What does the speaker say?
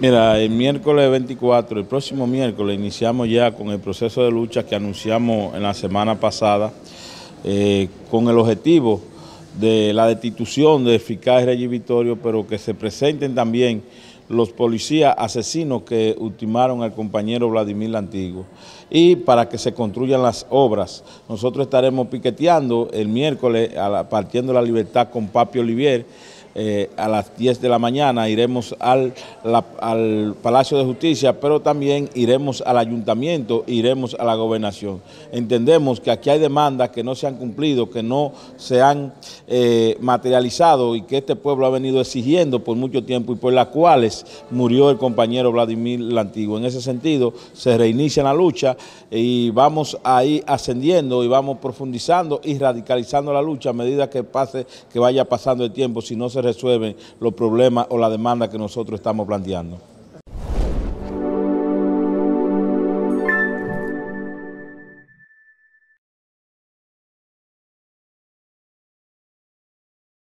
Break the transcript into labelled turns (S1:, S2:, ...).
S1: Mira, el miércoles 24, el próximo miércoles, iniciamos ya con el proceso de lucha que anunciamos en la semana pasada, eh, con el objetivo de la destitución de rey Vitorio, pero que se presenten también los policías asesinos que ultimaron al compañero Vladimir Antiguo. Y para que se construyan las obras, nosotros estaremos piqueteando el miércoles a partiendo la libertad con Papi Olivier, eh, a las 10 de la mañana iremos al, al, Palacio de Justicia, pero también iremos al ayuntamiento, iremos a la gobernación. Entendemos que aquí hay demandas que no se han cumplido, que no se han eh, materializado y que este pueblo ha venido exigiendo por mucho tiempo y por las cuales murió el compañero Vladimir Lantigo. En ese sentido, se reinicia la lucha y vamos a ir ascendiendo y vamos profundizando y radicalizando la lucha a medida que pase, que vaya pasando el tiempo, si no se resuelven los problemas o la demanda que nosotros estamos planteando.